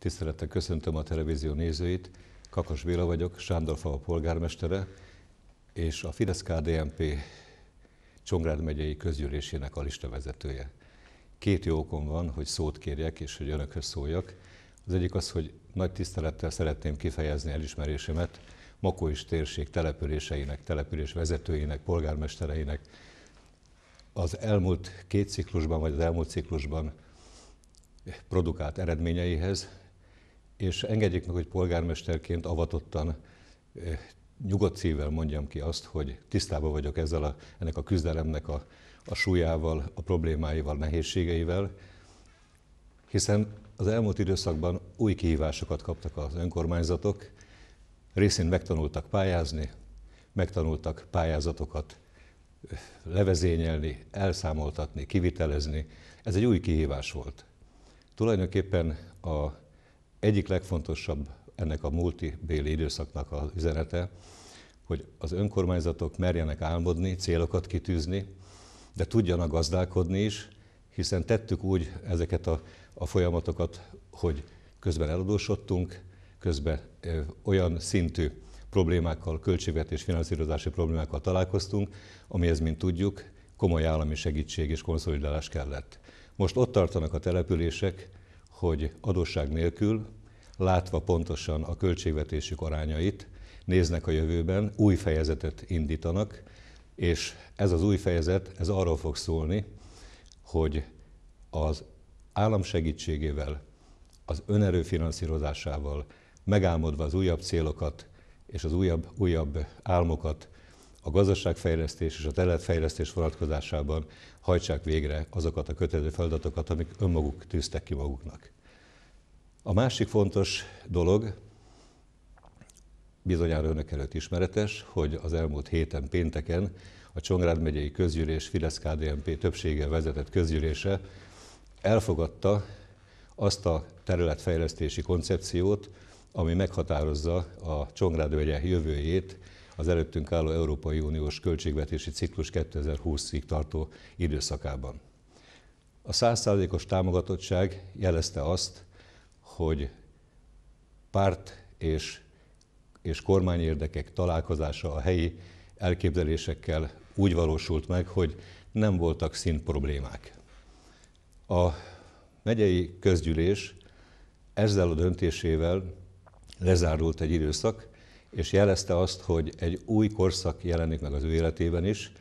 Tisztelettel köszöntöm a televízió nézőit. Kakas Béla vagyok, Sándorfa a polgármestere, és a fidesz KDMP Csongrád megyei közgyűlésének a listavezetője. Két jó okom van, hogy szót kérjek, és hogy önökhöz szóljak. Az egyik az, hogy nagy tisztelettel szeretném kifejezni elismerésemet Makó és térség településeinek, település vezetőinek, polgármestereinek. Az elmúlt két ciklusban, vagy az elmúlt ciklusban produkált eredményeihez, és engedjék meg, hogy polgármesterként avatottan nyugodt szívvel mondjam ki azt, hogy tisztában vagyok ezzel a, ennek a küzdelemnek a, a súlyával, a problémáival, nehézségeivel, hiszen az elmúlt időszakban új kihívásokat kaptak az önkormányzatok, részén megtanultak pályázni, megtanultak pályázatokat levezényelni, elszámoltatni, kivitelezni. Ez egy új kihívás volt. Tulajdonképpen a egyik legfontosabb ennek a béli időszaknak az üzenete, hogy az önkormányzatok merjenek álmodni, célokat kitűzni, de tudjanak gazdálkodni is, hiszen tettük úgy ezeket a, a folyamatokat, hogy közben eladósodtunk, közben ö, olyan szintű problémákkal, költségvetés finanszírozási problémákkal találkoztunk, amihez, mint tudjuk, komoly állami segítség és konszolidálás kellett. Most ott tartanak a települések, hogy adósság nélkül, látva pontosan a költségvetésük arányait, néznek a jövőben, új fejezetet indítanak, és ez az új fejezet, ez arról fog szólni, hogy az állam segítségével, az önerő finanszírozásával, megálmodva az újabb célokat és az újabb, újabb álmokat a gazdaságfejlesztés és a területfejlesztés vonatkozásában hajtsák végre azokat a kötelező feladatokat, amik önmaguk tűztek ki maguknak. A másik fontos dolog, bizonyára önök előtt ismeretes, hogy az elmúlt héten pénteken a Csongrád megyei közgyűlés Fidesz KDNP többsége vezetett közgyűlése elfogadta azt a területfejlesztési koncepciót, ami meghatározza a Csongrád megye jövőjét az előttünk álló Európai Uniós költségvetési ciklus 2020-ig tartó időszakában. A százszázalékos támogatottság jelezte azt, hogy párt és, és kormány érdekek találkozása a helyi elképzelésekkel úgy valósult meg, hogy nem voltak szint problémák. A megyei közgyűlés ezzel a döntésével lezárult egy időszak, és jelezte azt, hogy egy új korszak jelenik meg az ő életében is.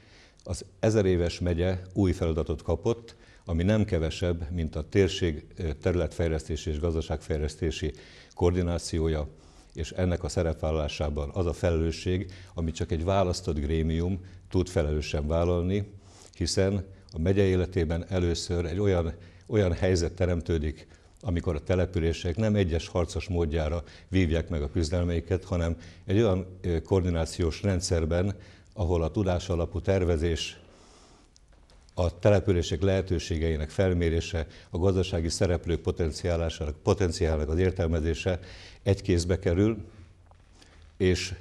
Az ezer éves megye új feladatot kapott, ami nem kevesebb, mint a térség területfejlesztési és gazdaságfejlesztési koordinációja, és ennek a szerepvállalásában az a felelősség, amit csak egy választott grémium tud felelősen vállalni, hiszen a megye életében először egy olyan, olyan helyzet teremtődik, amikor a települések nem egyes harcos módjára vívják meg a küzdelmeiket, hanem egy olyan koordinációs rendszerben, ahol a tudás alapú tervezés a települések lehetőségeinek felmérése, a gazdasági szereplők potenciálásának, potenciálnak az értelmezése egy kézbe kerül, és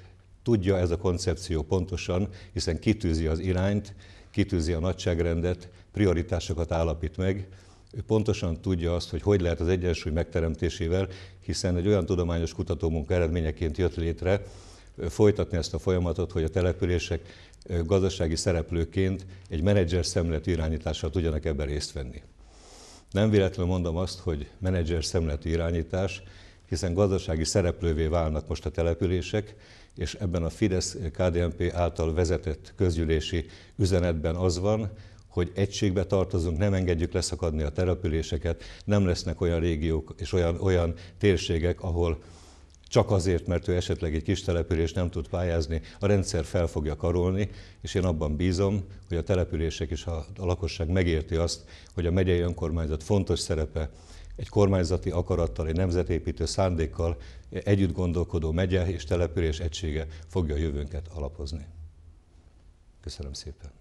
tudja ez a koncepció pontosan, hiszen kitűzi az irányt, kitűzi a nagyságrendet, prioritásokat állapít meg, ő pontosan tudja azt, hogy hogy lehet az egyensúly megteremtésével, hiszen egy olyan tudományos kutatómunka eredményeként jött létre, folytatni ezt a folyamatot, hogy a települések gazdasági szereplőként egy menedzser szemlet irányítással tudjanak ebben részt venni. Nem véletlenül mondom azt, hogy menedzser szemlet irányítás, hiszen gazdasági szereplővé válnak most a települések, és ebben a fidesz KDNP által vezetett közgyűlési üzenetben az van, hogy egységbe tartozunk, nem engedjük leszakadni a településeket, nem lesznek olyan régiók és olyan, olyan térségek, ahol csak azért, mert ő esetleg egy kis település nem tud pályázni, a rendszer fel fogja karolni, és én abban bízom, hogy a települések és a, a lakosság megérti azt, hogy a megyei önkormányzat fontos szerepe egy kormányzati akarattal, egy nemzetépítő szándékkal együtt gondolkodó megye és település egysége fogja a jövőnket alapozni. Köszönöm szépen!